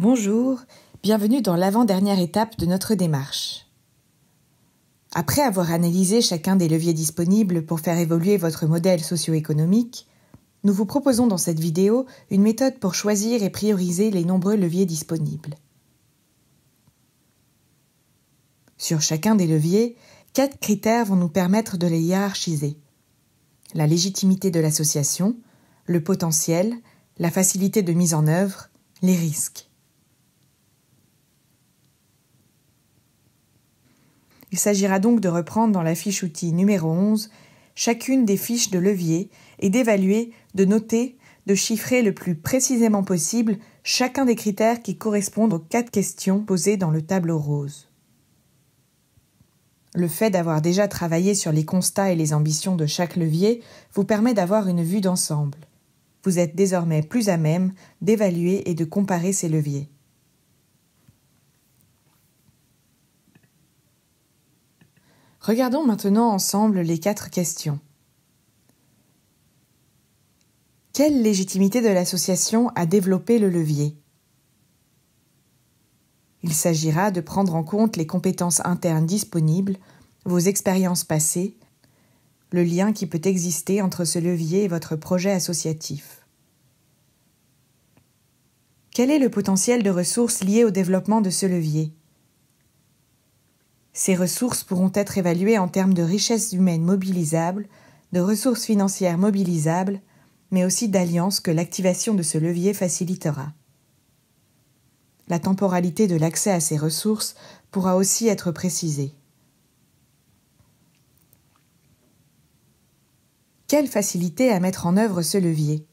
Bonjour, bienvenue dans l'avant-dernière étape de notre démarche. Après avoir analysé chacun des leviers disponibles pour faire évoluer votre modèle socio-économique, nous vous proposons dans cette vidéo une méthode pour choisir et prioriser les nombreux leviers disponibles. Sur chacun des leviers, quatre critères vont nous permettre de les hiérarchiser. La légitimité de l'association, le potentiel, la facilité de mise en œuvre, les risques. Il s'agira donc de reprendre dans la fiche outil numéro 11 chacune des fiches de levier et d'évaluer, de noter, de chiffrer le plus précisément possible chacun des critères qui correspondent aux quatre questions posées dans le tableau rose. Le fait d'avoir déjà travaillé sur les constats et les ambitions de chaque levier vous permet d'avoir une vue d'ensemble. Vous êtes désormais plus à même d'évaluer et de comparer ces leviers. Regardons maintenant ensemble les quatre questions. Quelle légitimité de l'association a développé le levier Il s'agira de prendre en compte les compétences internes disponibles, vos expériences passées, le lien qui peut exister entre ce levier et votre projet associatif. Quel est le potentiel de ressources lié au développement de ce levier ces ressources pourront être évaluées en termes de richesses humaines mobilisables, de ressources financières mobilisables, mais aussi d'alliances que l'activation de ce levier facilitera. La temporalité de l'accès à ces ressources pourra aussi être précisée. Quelle facilité à mettre en œuvre ce levier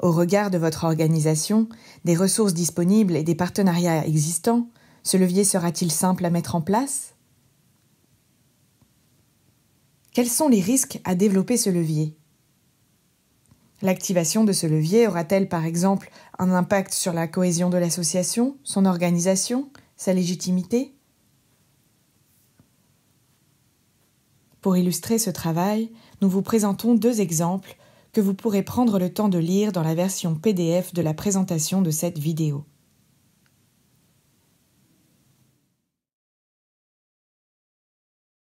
Au regard de votre organisation, des ressources disponibles et des partenariats existants, ce levier sera-t-il simple à mettre en place Quels sont les risques à développer ce levier L'activation de ce levier aura-t-elle par exemple un impact sur la cohésion de l'association, son organisation, sa légitimité Pour illustrer ce travail, nous vous présentons deux exemples que vous pourrez prendre le temps de lire dans la version PDF de la présentation de cette vidéo.